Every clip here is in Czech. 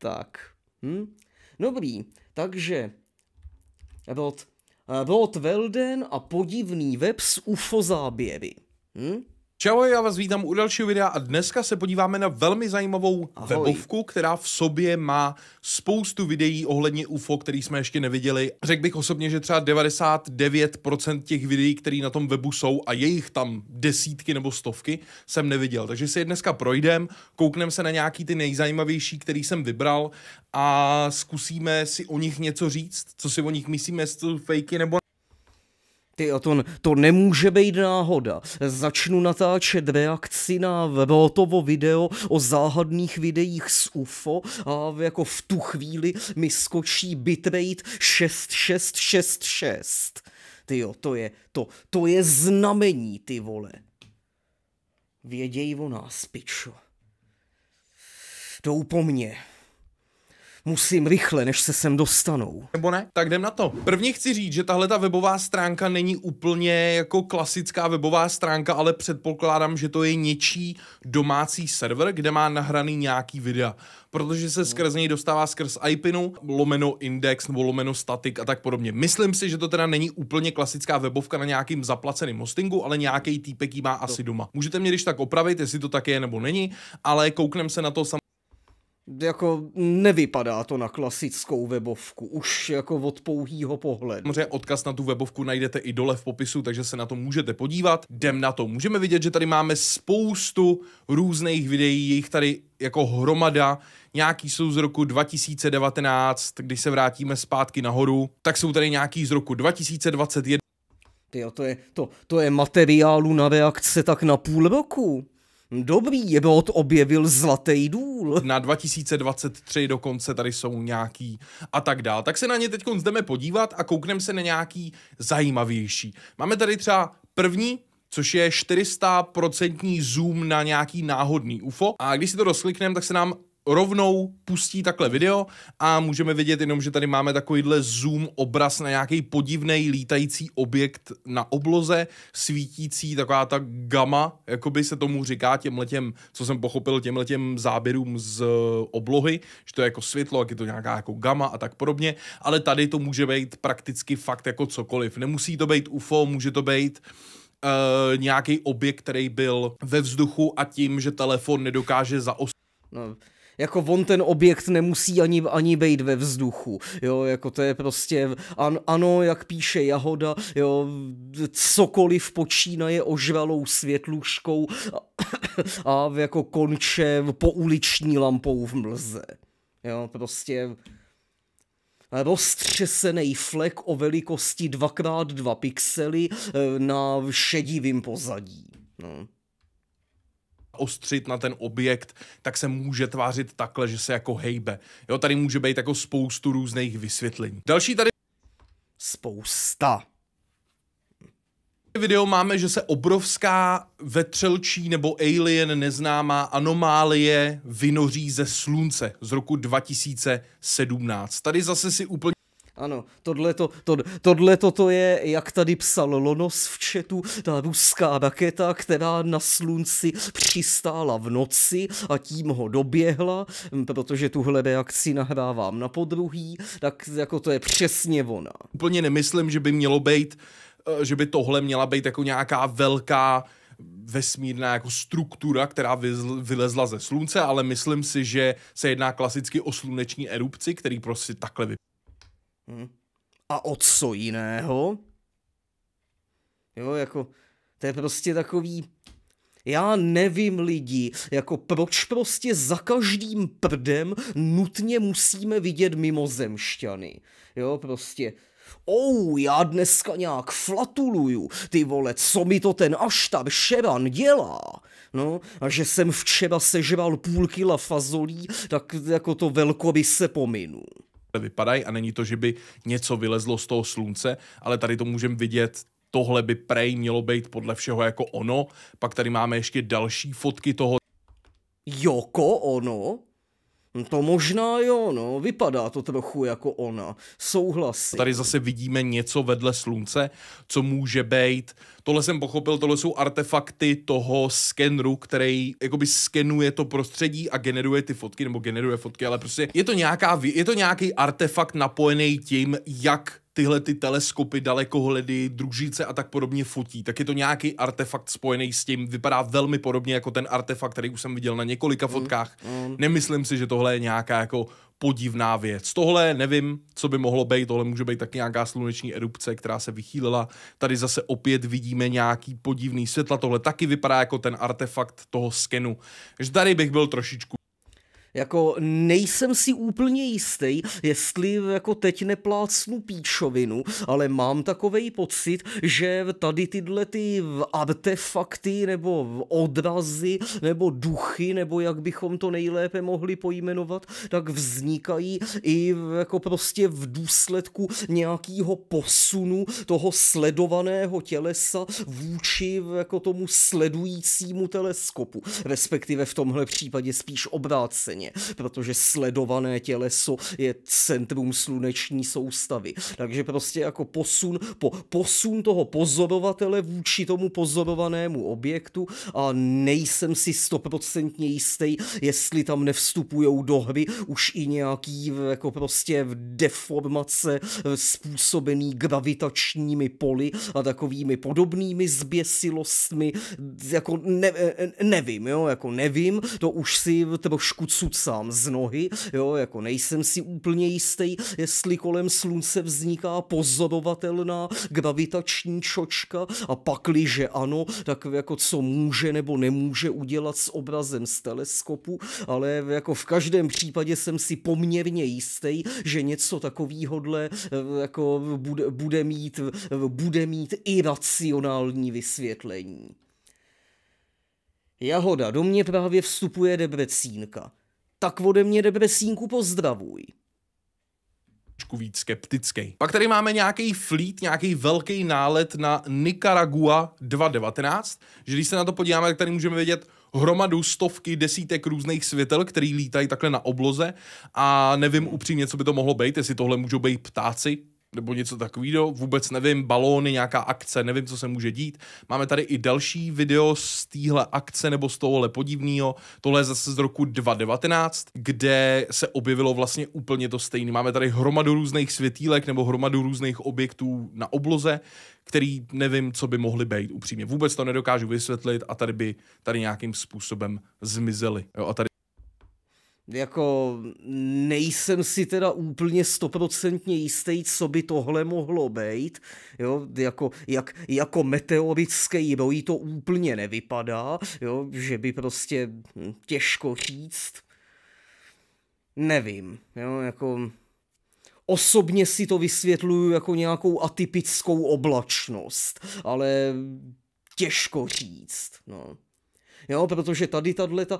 Tak. Hm? Dobrý, takže... Bylo, t, velden eh, a podivný web s UFO záběry. Hm? Čau, já vás vítám u dalšího videa a dneska se podíváme na velmi zajímavou Ahoj. webovku, která v sobě má spoustu videí ohledně UFO, který jsme ještě neviděli. Řekl bych osobně, že třeba 99% těch videí, které na tom webu jsou a jejich tam desítky nebo stovky, jsem neviděl. Takže si je dneska projdem, koukneme se na nějaký ty nejzajímavější, který jsem vybral a zkusíme si o nich něco říct, co si o nich myslíme, jestli to fakey nebo ty, a to, to nemůže být náhoda. Začnu natáčet reakci na Rotovo video o záhadných videích z UFO a jako v tu chvíli mi skočí bitrate 6666. Ty jo, to je, to, to je znamení, ty vole. Věděj o nás, pičo. Jdou po mně. Musím rychle, než se sem dostanou. Nebo ne? Tak jdem na to. První chci říct, že tahle ta webová stránka není úplně jako klasická webová stránka, ale předpokládám, že to je něčí domácí server, kde má nahraný nějaký videa protože se skrz něj dostává skrz IPinu, lomeno index nebo lomeno static a tak podobně. Myslím si, že to teda není úplně klasická webovka na nějakým zaplaceným hostingu, ale nějaký týpek má asi doma. Můžete mě když tak opravit, jestli to tak je nebo není, ale kouknem se na to samozřejmě jako nevypadá to na klasickou webovku, už jako od pouhýho pohledu. Samozřejmě odkaz na tu webovku najdete i dole v popisu, takže se na to můžete podívat. Jdem na to. Můžeme vidět, že tady máme spoustu různých videí, jejich tady jako hromada, nějaký jsou z roku 2019, když se vrátíme zpátky nahoru, tak jsou tady nějaký z roku 2021. Tyjo, to je, to, to je materiálu na reakce tak na půl roku. Dobrý, je Jebot objevil zlatý důl. Na 2023 dokonce tady jsou nějaký a tak dál. Tak se na ně teď jdeme podívat a koukneme se na nějaký zajímavější. Máme tady třeba první, což je 400% zoom na nějaký náhodný UFO. A když si to rozklikneme, tak se nám rovnou pustí takhle video a můžeme vidět jenom, že tady máme takovýhle zoom obraz na nějaký podivný lítající objekt na obloze, svítící taková ta gama, jako by se tomu říká těm letem, co jsem pochopil těm letem záběrům z e, oblohy, že to je jako světlo, jak je to nějaká jako gama a tak podobně, ale tady to může být prakticky fakt jako cokoliv. Nemusí to být UFO, může to být Uh, nějaký objekt, který byl ve vzduchu a tím, že telefon nedokáže zaostřit No, jako on ten objekt nemusí ani, ani být ve vzduchu, jo, jako to je prostě, an, ano, jak píše Jahoda, jo, cokoliv počínaje ožvalou světluškou a, a jako konče pouliční lampou v mlze, jo, prostě roztřesený flek o velikosti 2x2 pixely eh, na šedivým pozadí, no ostřit na ten objekt, tak se může tvářit takhle, že se jako hejbe. Jo, tady může být jako spoustu různých vysvětlení. Další tady... Spousta video máme, že se obrovská vetřelčí nebo alien neznámá anomálie vynoří ze slunce z roku 2017. Tady zase si úplně ano, tohleto, to, tohleto to je, jak tady psal Lonos v četu, ta ruská raketa, která na slunci přistála v noci a tím ho doběhla, hm, protože tuhle reakci nahrávám na podruhý, tak jako to je přesně ona. Úplně nemyslím, že by mělo být, eh, že by tohle měla být jako nějaká velká vesmírná jako struktura, která vylezla ze slunce, ale myslím si, že se jedná klasicky o sluneční erupci, který prostě takhle vypadá. Hm. A o co jiného? Jo, jako, to je prostě takový, já nevím lidi, jako proč prostě za každým prdem nutně musíme vidět mimozemšťany. Jo, prostě, ou, oh, já dneska nějak flatuluju, ty vole, co mi to ten Aštar Šeran dělá? No, a že jsem včera sežral půl kila fazolí, tak jako to velkoby se pominu vypadají a není to, že by něco vylezlo z toho slunce, ale tady to můžeme vidět tohle by prej mělo být podle všeho jako ono. Pak tady máme ještě další fotky toho. Joko ono? Hm, to možná jo, no, vypadá to trochu jako ona, souhlasím. Tady zase vidíme něco vedle slunce, co může být. Tohle jsem pochopil, tohle jsou artefakty toho skenru, který jakoby skenuje to prostředí a generuje ty fotky, nebo generuje fotky, ale prostě je to, nějaká, je to nějaký artefakt napojený tím, jak tyhle ty teleskopy, dalekohledy, družice a tak podobně fotí, tak je to nějaký artefakt spojený s tím, vypadá velmi podobně jako ten artefakt, který už jsem viděl na několika mm, fotkách. Mm, mm. Nemyslím si, že tohle je nějaká jako podivná věc. Tohle nevím, co by mohlo být, tohle může být tak nějaká sluneční erupce, která se vychýlila. Tady zase opět vidíme nějaký podivný světla, tohle taky vypadá jako ten artefakt toho skenu. Takže tady bych byl trošičku jako nejsem si úplně jistý, jestli jako teď neplácnu píčovinu, ale mám takovej pocit, že tady tyhle ty artefakty nebo odrazy nebo duchy, nebo jak bychom to nejlépe mohli pojmenovat, tak vznikají i jako prostě v důsledku nějakého posunu toho sledovaného tělesa vůči jako tomu sledujícímu teleskopu, respektive v tomhle případě spíš obráceně země, protože sledované těleso je centrum sluneční soustavy. Takže prostě jako posun, po, posun toho pozorovatele vůči tomu pozorovanému objektu a nejsem si stoprocentně jistý, jestli tam nevstupujou do hry už i nějaký jako prostě deformace způsobený gravitačními poli a takovými podobnými zběsilostmi, jako ne, nevím, jo, jako nevím, to už si trošku cucám z nohy, jo, jako nejsem si úplně jistý, jestli kolem slunce vzniká pozorovatelná gravitační čočka a že ano, tak jako co může nebo nemůže udělat s obrazem z teleskopu, ale jako v každém případě jsem si poměrně jistý, že něco takového eh, jako bude, bude, mít, bude mít iracionální vysvětlení. Jahoda, do mě právě vstupuje debrecínka tak ode mě debesínku pozdravuj trošku víc skeptický. Pak tady máme nějaký fleet, nějaký velký nálet na Nicaragua 219, že když se na to podíváme, tak tady můžeme vidět hromadu stovky, desítek různých světel, který lítají takhle na obloze a nevím upřímně, co by to mohlo být, jestli tohle můžou být ptáci, nebo něco takového, vůbec nevím, balóny, nějaká akce, nevím, co se může dít. Máme tady i další video z téhle akce nebo z tohohle podivného, tohle je zase z roku 2019, kde se objevilo vlastně úplně to stejné. Máme tady hromadu různých světílek nebo hromadu různých objektů na obloze, který nevím, co by mohly být upřímně. Vůbec to nedokážu vysvětlit a tady by tady nějakým způsobem zmizely. Jo, a tady jako nejsem si teda úplně stoprocentně jistý, co by tohle mohlo být. Jo, jako, jak, jako meteorický roj to úplně nevypadá, jo, že by prostě těžko říct. Nevím, jo, jako osobně si to vysvětluju jako nějakou atypickou oblačnost, ale těžko říct, no jo, protože tady tato,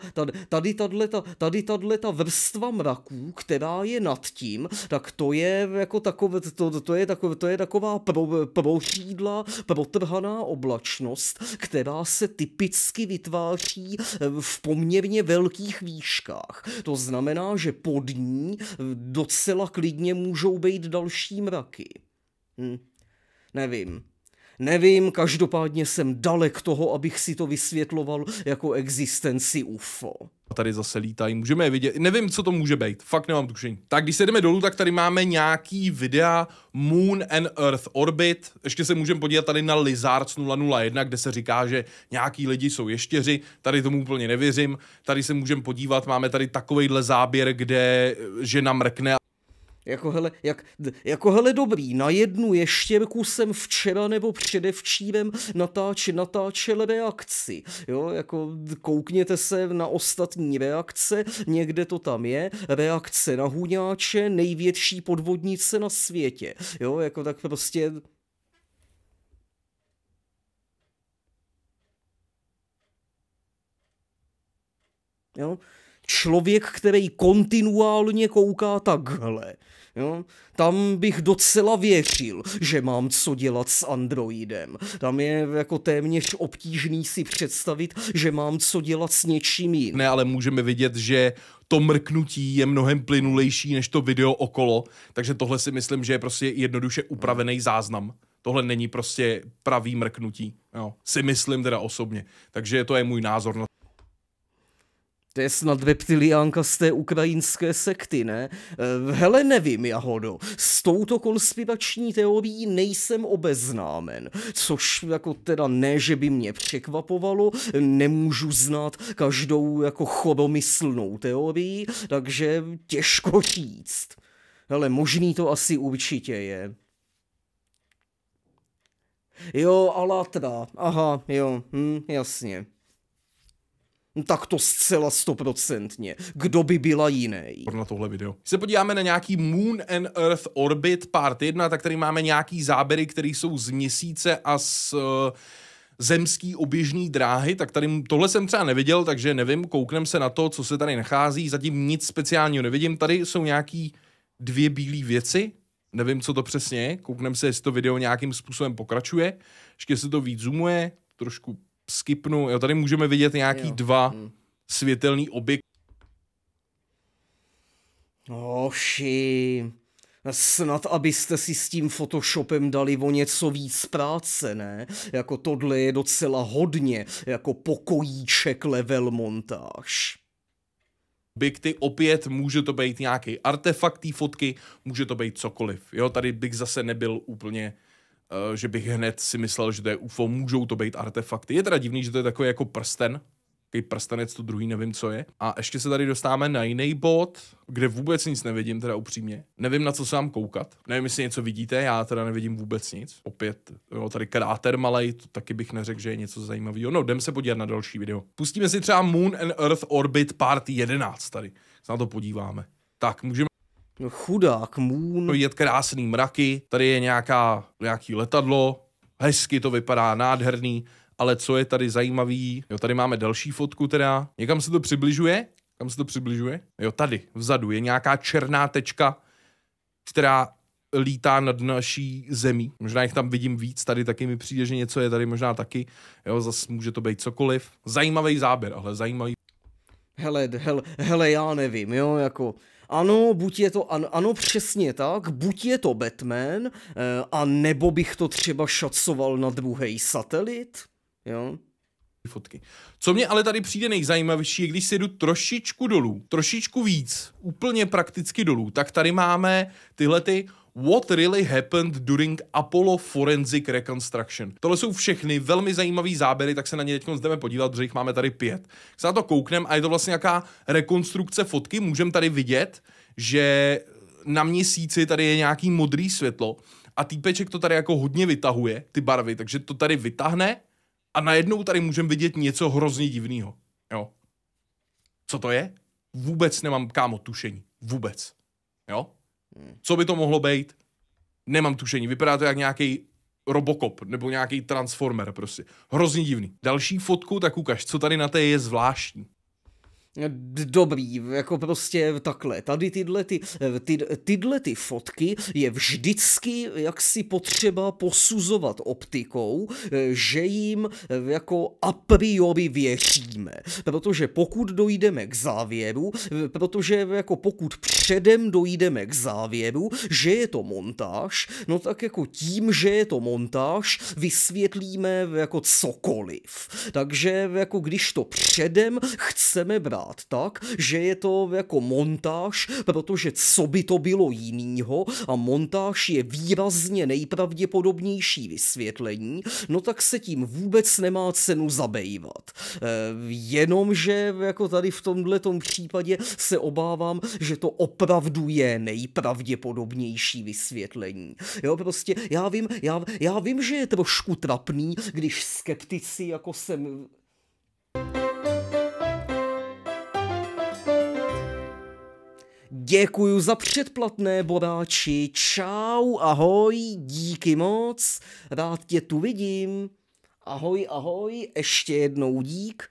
tady, tady tato, tady tato vrstva mraků, která je nad tím, tak to je jako takové, to, to je, takové, to je taková pro, prořídla, protrhaná oblačnost, která se typicky vytváří eh, v poměrně velkých výškách. To znamená, že pod ní eh, docela klidně můžou být další mraky. Hm. Nevím. Nevím, každopádně jsem dalek toho, abych si to vysvětloval jako existenci UFO. Tady zase lítají, můžeme je vidět. Nevím, co to může být, fakt nemám tušení. Tak když se jdeme dolů, tak tady máme nějaký videa Moon and Earth Orbit. Ještě se můžeme podívat tady na Lizards 001, kde se říká, že nějaký lidi jsou ještěři. Tady tomu úplně nevěřím. Tady se můžeme podívat, máme tady takovejhle záběr, kde žena mrkne jako hele, jak, jako hele dobrý, na jednu ještěrku jsem včera nebo předevčírem natáč, natáčel reakci. Jo, jako koukněte se na ostatní reakce, někde to tam je, reakce na hůňáče, největší podvodnice na světě. Jo, jako tak prostě Jo? Člověk, který kontinuálně kouká takhle. Jo? Tam bych docela věřil, že mám co dělat s Androidem. Tam je jako téměř obtížný si představit, že mám co dělat s něčím jiným. Ne, ale můžeme vidět, že to mrknutí je mnohem plynulejší než to video okolo, takže tohle si myslím, že je prostě jednoduše upravený záznam. Tohle není prostě pravý mrknutí, jo. si myslím teda osobně. Takže to je můj názor na to je snad reptiliánka z té ukrajinské sekty, ne? E, hele, nevím, Jahodo. S touto konspirační teorií nejsem obeznámen. Což jako teda ne, že by mě překvapovalo. Nemůžu znát každou jako choromyslnou teorii, takže těžko říct. Hele, možný to asi určitě je. Jo, Alatra. Aha, jo, hm, jasně. No tak to zcela stoprocentně. Kdo by byla jiný? Na tohle video. Když se podíváme na nějaký Moon and Earth Orbit Part 1, tak tady máme nějaký záběry, které jsou z měsíce a z... Uh, zemský oběžný dráhy, tak tady tohle jsem třeba neviděl, takže nevím, kouknem se na to, co se tady nachází, zatím nic speciálního nevidím, tady jsou nějaký dvě bílé věci, nevím, co to přesně je, kouknem se, jestli to video nějakým způsobem pokračuje, ještě se to víc zoomuje, trošku skipnu, jo, tady můžeme vidět nějaký jo. dva hmm. světelný objekt. Oši, oh, no, snad abyste si s tím Photoshopem dali o něco víc práce, ne? Jako tohle je docela hodně, jako pokojíček level montáž objekty, opět může to být nějaký artefakt té fotky, může to být cokoliv. Jo, tady bych zase nebyl úplně Eh, že bych hned si myslel, že to je UFO, můžou to být artefakty. Je teda divný, že to je takový jako prsten, takový prstenec, to druhý nevím, co je. A ještě se tady dostáváme na jiný bod, kde vůbec nic nevidím, teda upřímně. Nevím, na co se mám koukat. Nevím, jestli něco vidíte, já teda nevidím vůbec nic. Opět, jo, tady kráter malý, to taky bych neřekl, že je něco zajímavého. No, jdem se podívat na další video. Pustíme si třeba Moon and Earth Orbit Part 11 tady. Se na to podíváme. Tak, můžeme No chudák, můn. To vidět krásný mraky, tady je nějaká, nějaký letadlo, hezky to vypadá, nádherný, ale co je tady zajímavý, jo, tady máme další fotku teda, někam se to přibližuje, kam se to přibližuje? Jo, tady, vzadu, je nějaká černá tečka, která lítá nad naší zemí. Možná jich tam vidím víc, tady taky mi přijde, že něco je tady možná taky. Jo, zas může to být cokoliv. Zajímavý záběr, ale zajímavý. Hele, hele, hele, já nevím, jo, jako ano, buď je to, ano, ano přesně tak, buď je to Batman, eh, a nebo bych to třeba šacoval na druhý satelit, jo fotky. Co mě ale tady přijde nejzajímavější, je když si jdu trošičku dolů, trošičku víc, úplně prakticky dolů, tak tady máme tyhle ty What really happened during Apollo Forensic Reconstruction. Tohle jsou všechny velmi zajímavý záběry, tak se na ně teď jdeme podívat, protože jich máme tady pět. Se na to koukneme a je to vlastně nějaká rekonstrukce fotky. Můžeme tady vidět, že na měsíci tady je nějaký modrý světlo a týpeček to tady jako hodně vytahuje, ty barvy, takže to tady vytahne a najednou tady můžeme vidět něco hrozně divného. Jo. Co to je? Vůbec nemám, kámo, tušení. Vůbec. Jo? Co by to mohlo být? Nemám tušení. Vypadá to jak nějaký Robocop nebo nějaký Transformer prostě. Hrozně divný. Další fotku, tak ukaž, co tady na té je zvláštní dobrý, jako prostě takhle, tady tyhle ty, ty, tyhle ty fotky je vždycky jaksi potřeba posuzovat optikou, že jim jako a priori věříme, protože pokud dojdeme k závěru, protože jako pokud předem dojdeme k závěru, že je to montáž, no tak jako tím, že je to montáž, vysvětlíme jako cokoliv. Takže jako když to předem chceme brát vypadat tak, že je to jako montáž, protože co by to bylo jinýho a montáž je výrazně nejpravděpodobnější vysvětlení, no tak se tím vůbec nemá cenu zabejvat. E, eh, jenomže jako tady v tomhle případě se obávám, že to opravdu je nejpravděpodobnější vysvětlení. Jo, prostě já vím, já, já vím, že je trošku trapný, když skeptici jako jsem... Děkuju za předplatné bodáči, čau, ahoj, díky moc, rád tě tu vidím. Ahoj, ahoj, ještě jednou dík,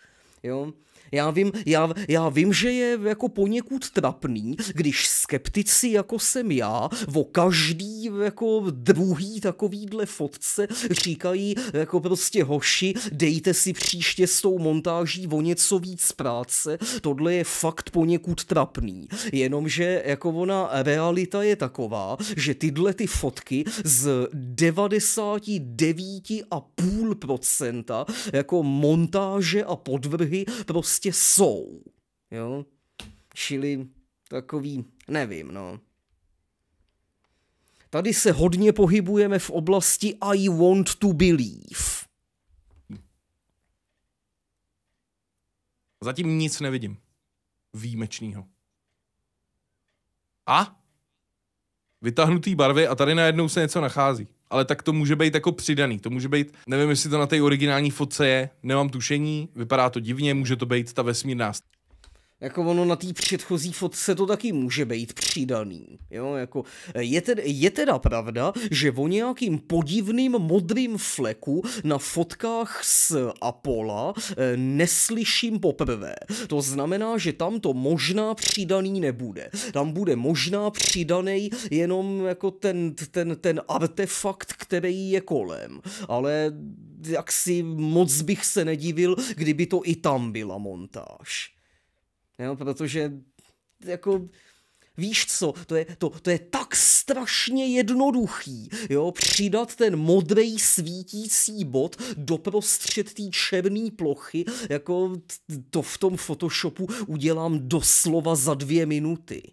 jo. Já vím, já, já vím, že je jako poněkud trapný, když skeptici jako jsem já o každý jako druhý takovýhle fotce říkají jako prostě hoši, dejte si příště s tou montáží o něco víc práce, tohle je fakt poněkud trapný. Jenomže jako ona realita je taková, že tyhle ty fotky z 99,5% jako montáže a podvrhy prostě prostě jsou. Jo? Čili takový, nevím, no. Tady se hodně pohybujeme v oblasti I want to believe. Zatím nic nevidím výjimečného. A? Vytáhnutý barvy a tady najednou se něco nachází ale tak to může být jako přidaný. To může být, nevím, jestli to na té originální fotce je, nemám tušení, vypadá to divně, může to být ta vesmírná jako ono na té předchozí fotce to taky může být přidaný. Jo, jako je, teda, je teda pravda, že o nějakým podivným modrým fleku na fotkách s Apola eh, neslyším poprvé. To znamená, že tam to možná přidaný nebude. Tam bude možná přidaný jenom jako ten, ten, ten artefakt, který je kolem. Ale jaksi moc bych se nedivil, kdyby to i tam byla montáž. Jo, protože jako Víš co, to je, to, to je tak strašně jednoduchý, jo, přidat ten modrý svítící bod doprostřed té černé plochy, jako to v tom Photoshopu udělám doslova za dvě minuty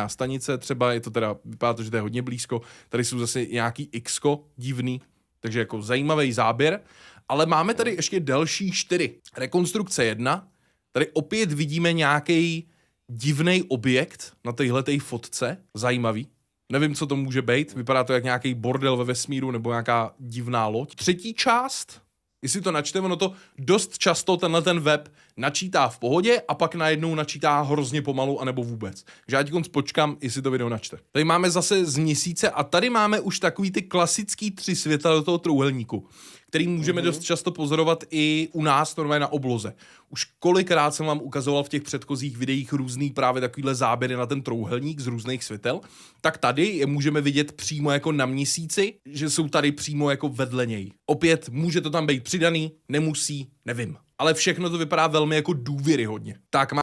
na stanice třeba, je to teda, vypadá to, že to je hodně blízko, tady jsou zase nějaký x divný, takže jako zajímavý záběr, ale máme tady ještě další čtyři. Rekonstrukce jedna, Tady opět vidíme nějaký divný objekt na téhle fotce, zajímavý. Nevím, co to může být, vypadá to jak nějaký bordel ve vesmíru nebo nějaká divná loď. Třetí část, jestli to načteme, no to dost často tenhle ten web načítá v pohodě a pak najednou načítá hrozně pomalu anebo vůbec. Takže já teď počkám, jestli to video načte. Tady máme zase z měsíce a tady máme už takový ty klasický tři světa do toho trouhelníku který můžeme mm-hmm. dost často pozorovat i u nás, normálně na obloze. Už kolikrát jsem vám ukazoval v těch předchozích videích různý právě takovýhle záběry na ten trouhelník z různých světel, tak tady je můžeme vidět přímo jako na měsíci, že jsou tady přímo jako vedle něj. Opět, může to tam být přidaný, nemusí, nevím. Ale všechno to vypadá velmi jako důvěryhodně. Tak má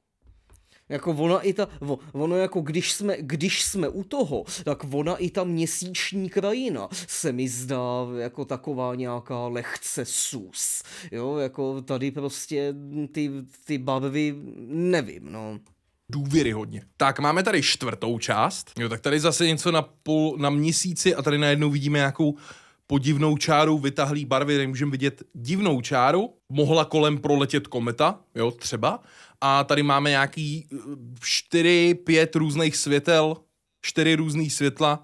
jako ona i ta, ono jako když jsme, když jsme u toho, tak ona i ta měsíční krajina se mi zdá jako taková nějaká lehce sus. Jo, jako tady prostě ty, ty barvy, nevím, no hodně. Tak máme tady čtvrtou část. Jo, tak tady zase něco na, pol, na měsíci a tady najednou vidíme nějakou podivnou čáru, vytahlý barvy, můžeme vidět divnou čáru. Mohla kolem proletět kometa, jo, třeba a tady máme nějaký 4-5 eh, různých světel, 4 různý světla,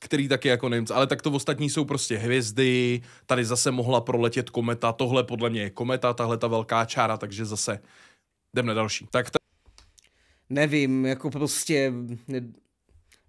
který taky jako nevím, ale tak to ostatní jsou prostě hvězdy, tady zase mohla proletět kometa, tohle podle mě je kometa, tahle ta velká čára, takže zase jdem na další. Tak ta... Nevím, jako prostě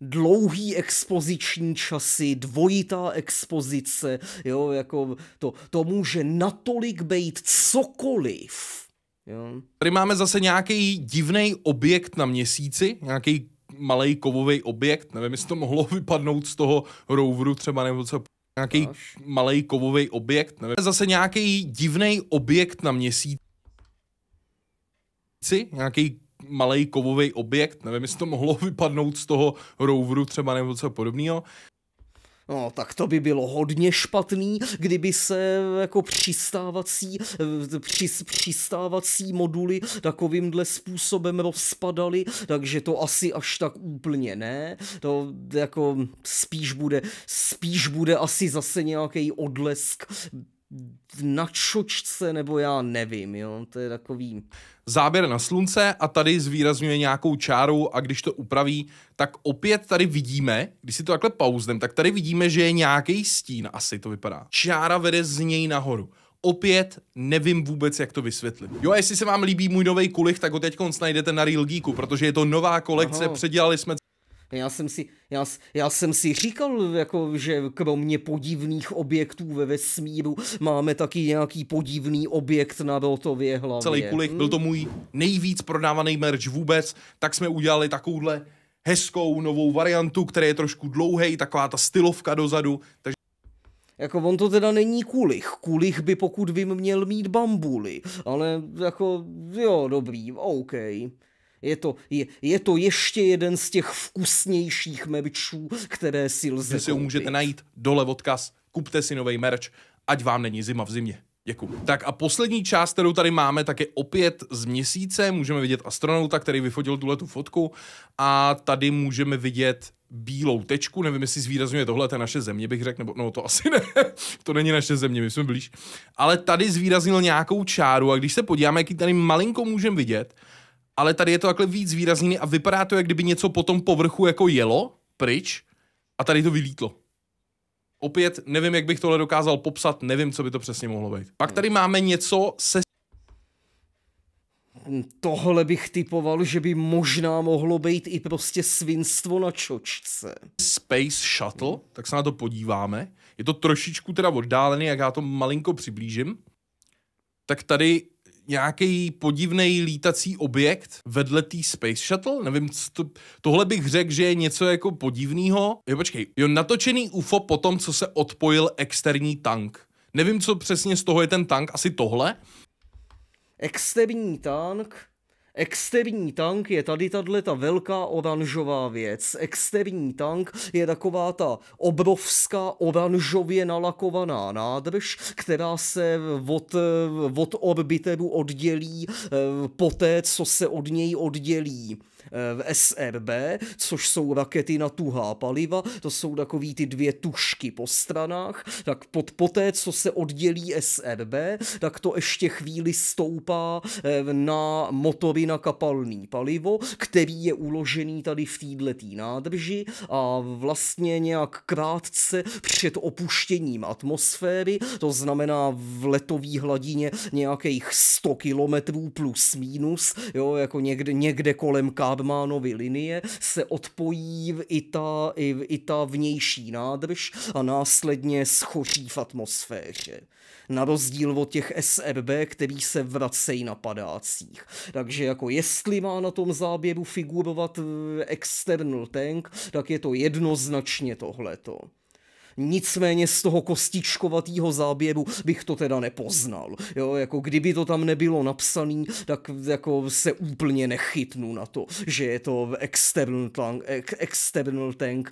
dlouhý expoziční časy, dvojitá expozice, jo, jako to, to může natolik být cokoliv, Jo. Tady máme zase nějaký divný objekt na měsíci, nějaký malý kovový objekt, nevím, jestli to mohlo vypadnout z toho roveru třeba nebo co. Nějaký malý kovový objekt, nevím. Zase nějaký divný objekt na měsíci, nějaký malý kovový objekt, nevím, jestli to mohlo vypadnout z toho roveru třeba nebo co podobného. No, tak to by bylo hodně špatný, kdyby se jako přistávací, eh, při, přistávací moduly takovýmhle způsobem rozpadaly, takže to asi až tak úplně ne. To jako spíš bude, spíš bude asi zase nějaký odlesk na čočce, nebo já nevím, jo, to je takový záběr na slunce a tady zvýrazňuje nějakou čáru a když to upraví, tak opět tady vidíme, když si to takhle pauznem, tak tady vidíme, že je nějaký stín, asi to vypadá. Čára vede z něj nahoru. Opět nevím vůbec, jak to vysvětlit. Jo, a jestli se vám líbí můj nový kulich, tak ho teď najdete na Real Geeku, protože je to nová kolekce, Aha. předělali jsme já jsem si, já, já jsem si říkal, jako, že kromě podivných objektů ve vesmíru máme taky nějaký podivný objekt na Rotově hlavě. Celý kulik, byl to můj nejvíc prodávaný merch vůbec, tak jsme udělali takovouhle hezkou novou variantu, která je trošku dlouhej, taková ta stylovka dozadu, takže jako on to teda není kulich. Kulich by pokud vím měl mít bambuly. Ale jako jo, dobrý, Okay. Je to, je, je to ještě jeden z těch vkusnějších merčů, které si lze Vy si ho můžete najít dole odkaz, kupte si nový merč, ať vám není zima v zimě. Děkuji. Tak a poslední část, kterou tady máme, tak je opět z měsíce. Můžeme vidět astronauta, který vyfotil tuhle tu fotku a tady můžeme vidět bílou tečku, nevím, jestli zvýrazňuje tohle, to je naše země, bych řekl, nebo no to asi ne, to není naše země, my jsme blíž. Ale tady zvýraznil nějakou čáru a když se podíváme, jaký tady malinko můžeme vidět, ale tady je to takhle víc výrazný a vypadá to, jak kdyby něco po tom povrchu jako jelo pryč a tady to vylítlo. Opět nevím, jak bych tohle dokázal popsat, nevím, co by to přesně mohlo být. Pak tady máme něco se... Hm, tohle bych typoval, že by možná mohlo být i prostě svinstvo na čočce. Space Shuttle, tak se na to podíváme. Je to trošičku teda oddálený, jak já to malinko přiblížím. Tak tady nějaký podivný lítací objekt vedle té Space Shuttle. Nevím, to, tohle bych řekl, že je něco jako podivného. Jo, počkej, jo, natočený UFO po tom, co se odpojil externí tank. Nevím, co přesně z toho je ten tank, asi tohle. Externí tank Externí tank je tady tato velká oranžová věc. Externí tank je taková ta obrovská oranžově nalakovaná nádrž, která se od, od orbiteru oddělí eh, poté, co se od něj oddělí v SRB, což jsou rakety na tuhá paliva, to jsou takový ty dvě tušky po stranách, tak pod, poté, co se oddělí SRB, tak to ještě chvíli stoupá eh, na motory na kapalný palivo, který je uložený tady v této nádrži a vlastně nějak krátce před opuštěním atmosféry, to znamená v letové hladině nějakých 100 kilometrů plus minus, jo, jako někde, někde kolem K Abmánovy linie se odpojí i ta, i, i ta vnější nádrž a následně schoří v atmosféře. Na rozdíl od těch SRB, který se vracejí na padácích. Takže jako jestli má na tom záběru figurovat eh, external tank, tak je to jednoznačně tohleto. Nicméně z toho kostičkovatého záběru bych to teda nepoznal. Jo, jako kdyby to tam nebylo napsaný, tak jako se úplně nechytnu na to, že je to external tank, external tank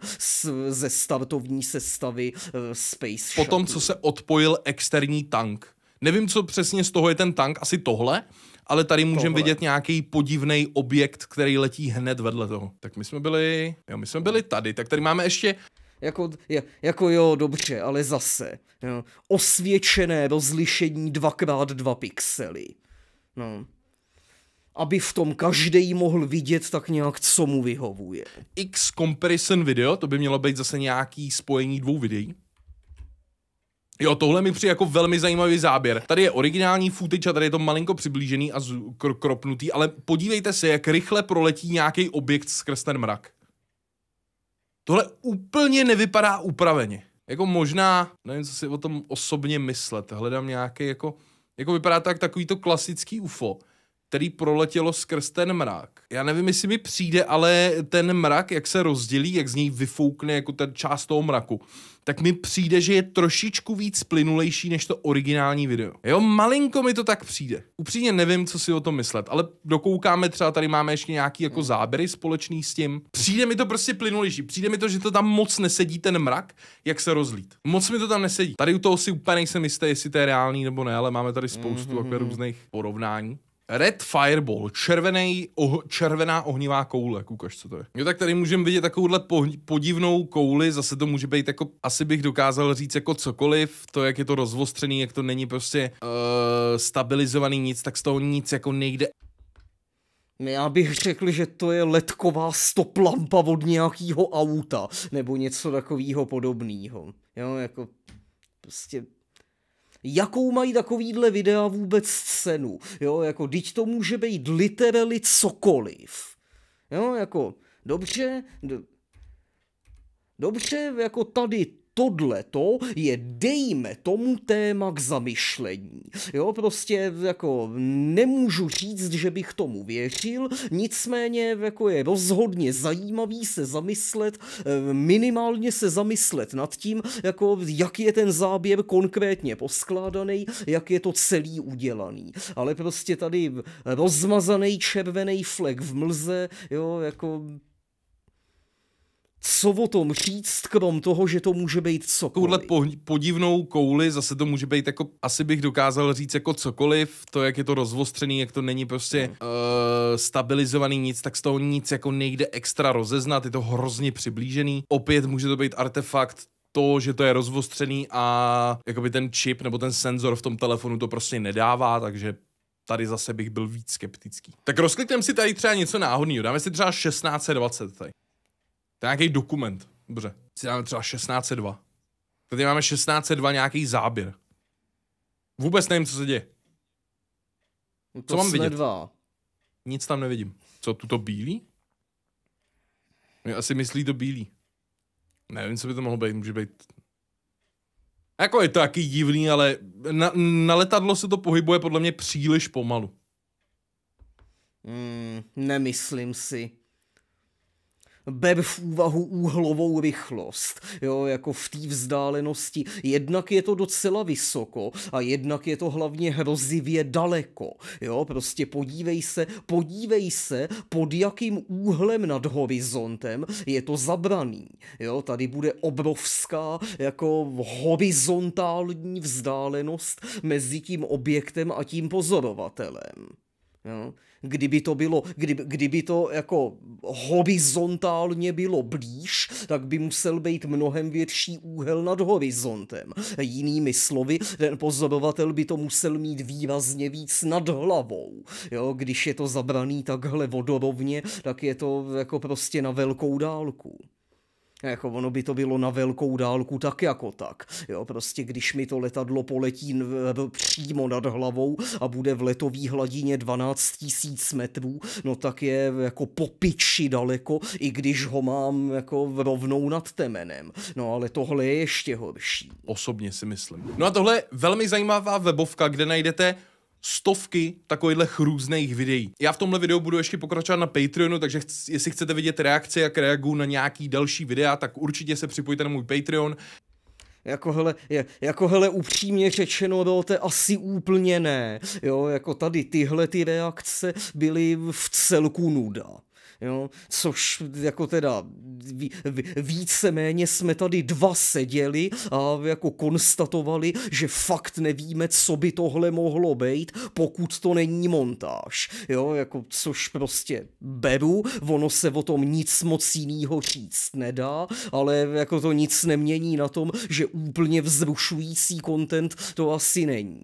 ze startovní sestavy eh, Space Shuttle. Potom, co se odpojil externí tank. Nevím, co přesně z toho je ten tank, asi tohle, ale tady můžeme vidět nějaký podivný objekt, který letí hned vedle toho. Tak my jsme byli, jo, my jsme byli tady, tak tady máme ještě jako, je, jako jo, dobře, ale zase. Jo. Osvědčené rozlišení 2x2 pixely. No. Aby v tom každý mohl vidět tak nějak, co mu vyhovuje. X comparison video, to by mělo být zase nějaký spojení dvou videí. Jo, tohle mi přijde jako velmi zajímavý záběr. Tady je originální footage a tady je to malinko přiblížený a kropnutý, ale podívejte se, jak rychle proletí nějaký objekt skrz ten mrak. Tohle úplně nevypadá upraveně. Jako možná, nevím, co si o tom osobně myslet, hledám nějaký jako, jako vypadá tak takový to klasický UFO, který proletělo skrz ten mrak. Já nevím, jestli mi přijde, ale ten mrak, jak se rozdělí, jak z něj vyfoukne jako ten část toho mraku, tak mi přijde, že je trošičku víc plynulejší než to originální video. Jo, malinko mi to tak přijde. Upřímně nevím, co si o tom myslet, ale dokoukáme třeba, tady máme ještě nějaký jako záběry společný s tím. Přijde mi to prostě plynulejší, přijde mi to, že to tam moc nesedí ten mrak, jak se rozlít. Moc mi to tam nesedí. Tady u toho si úplně nejsem jistý, jestli to je reálný nebo ne, ale máme tady spoustu mm-hmm. různých porovnání. Red Fireball, červený, oh, červená ohnivá koule, jak ukaž, co to je. Jo, tak tady můžeme vidět takovouhle po, podivnou kouli, zase to může být jako, asi bych dokázal říct jako cokoliv, to, jak je to rozvostřený, jak to není prostě uh, stabilizovaný nic, tak z toho nic jako nejde no, já bych řekl, že to je letková stoplampa od nějakého auta, nebo něco takového podobného. Jo, jako prostě jakou mají takovýhle videa vůbec cenu. Jo, jako, teď to může být literally cokoliv. Jo, jako, dobře, d- dobře, jako tady tohleto je dejme tomu téma k zamyšlení. Jo, prostě jako nemůžu říct, že bych tomu věřil, nicméně jako je rozhodně zajímavý se zamyslet, eh, minimálně se zamyslet nad tím, jako jak je ten záběr konkrétně poskládaný, jak je to celý udělaný. Ale prostě tady rozmazaný červený flek v mlze, jo, jako co o tom říct, krom toho, že to může být cokoliv. Touhle po, podivnou kouli zase to může být jako, asi bych dokázal říct jako cokoliv, to jak je to rozvostřený, jak to není prostě uh, stabilizovaný nic, tak z toho nic jako nejde extra rozeznat, je to hrozně přiblížený. Opět může to být artefakt to, že to je rozvostřený a jakoby ten čip nebo ten senzor v tom telefonu to prostě nedává, takže tady zase bych byl víc skeptický. Tak rozklikneme si tady třeba něco náhodného, dáme si třeba 1620 tady. To je nějaký dokument. Dobře. Si dáme třeba 1602. Tady máme 1602 nějaký záběr. Vůbec nevím, co se děje. No co mám vidět? Dva. Nic tam nevidím. Co, tuto bílý? Mě asi myslí to bílý. Nevím, co by to mohlo být, může být... Jako je to taky divný, ale na, na letadlo se to pohybuje podle mě příliš pomalu. Mm, nemyslím si ber v úvahu úhlovou rychlost, jo, jako v té vzdálenosti. Jednak je to docela vysoko a jednak je to hlavně hrozivě daleko, jo, prostě podívej se, podívej se, pod jakým úhlem nad horizontem je to zabraný, jo, tady bude obrovská, jako horizontální vzdálenost mezi tím objektem a tím pozorovatelem, jo kdyby to bylo, kdyby, kdyby to jako horizontálně bylo blíž, tak by musel být mnohem větší úhel nad horizontem. Jinými slovy, ten pozorovatel by to musel mít výrazně víc nad hlavou. Jo, když je to zabraný takhle vodorovně, tak je to jako prostě na velkou dálku. Jako ono by to bylo na velkou dálku tak jako tak. Jo, prostě když mi to letadlo poletí přímo nad hlavou a bude v letový hladině 12 tisíc metrů, no tak je jako popiči daleko, i když ho mám jako rovnou nad temenem. No ale tohle je ještě horší. Osobně si myslím. No a tohle je velmi zajímavá webovka, kde najdete stovky takových různých videí. Já v tomhle videu budu ještě pokračovat na Patreonu, takže chc- jestli chcete vidět reakce, jak reaguju na nějaký další videa, tak určitě se připojte na můj Patreon. Jako hele, je, jako hele upřímně řečeno, bylo to asi úplně ne. Jo, jako tady tyhle ty reakce byly v celku nuda. Jo? Což jako teda ví, víceméně jsme tady dva seděli a jako konstatovali, že fakt nevíme, co by tohle mohlo být, pokud to není montáž. Jo? Jako, což prostě beru, ono se o tom nic moc jiného říct nedá, ale jako to nic nemění na tom, že úplně vzrušující content to asi není.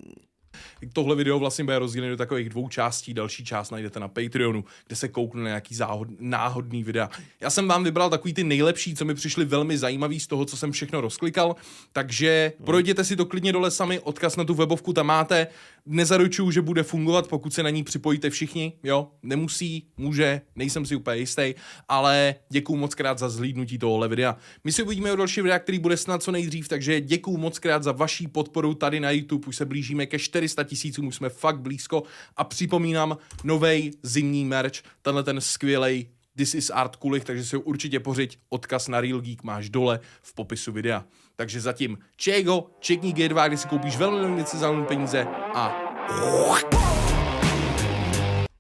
Tohle video vlastně bude rozděleno do takových dvou částí. Další část najdete na Patreonu, kde se koukne na nějaký záhod, náhodný videa. Já jsem vám vybral takový ty nejlepší, co mi přišly velmi zajímavý z toho, co jsem všechno rozklikal, takže hmm. projděte si to klidně dole sami, odkaz na tu webovku tam máte. Nezaručuju, že bude fungovat, pokud se na ní připojíte všichni, jo, nemusí, může, nejsem si úplně jistý, ale děkuju moc krát za zhlídnutí tohohle videa. My si uvidíme u další videa, který bude snad co nejdřív, takže děkuju moc krát za vaší podporu tady na YouTube, už se blížíme ke 400 tisícům, už jsme fakt blízko a připomínám nový zimní merch, tenhle ten skvělej This is Art Kulich, takže si ho určitě pořiď, odkaz na Real Geek máš dole v popisu videa. Takže zatím Čego, Čekní G2, kde si koupíš velmi věci za peníze a...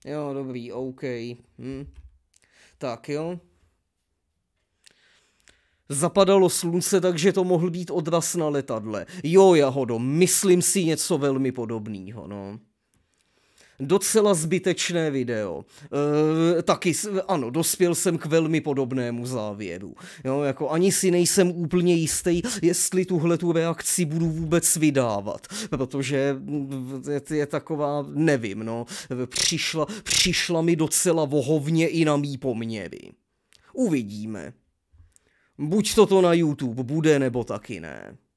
Jo, dobrý, OK. Hm. Tak jo, Zapadalo slunce, takže to mohl být odraz na letadle. Jo, Jahodo, myslím si něco velmi podobného, no docela zbytečné video. E, taky, ano, dospěl jsem k velmi podobnému závěru. Jo, jako ani si nejsem úplně jistý, jestli tuhle tu reakci budu vůbec vydávat, protože je, je taková, nevím, no, přišla, přišla mi docela vohovně i na mý poměry. Uvidíme. Buď toto na YouTube bude, nebo taky ne.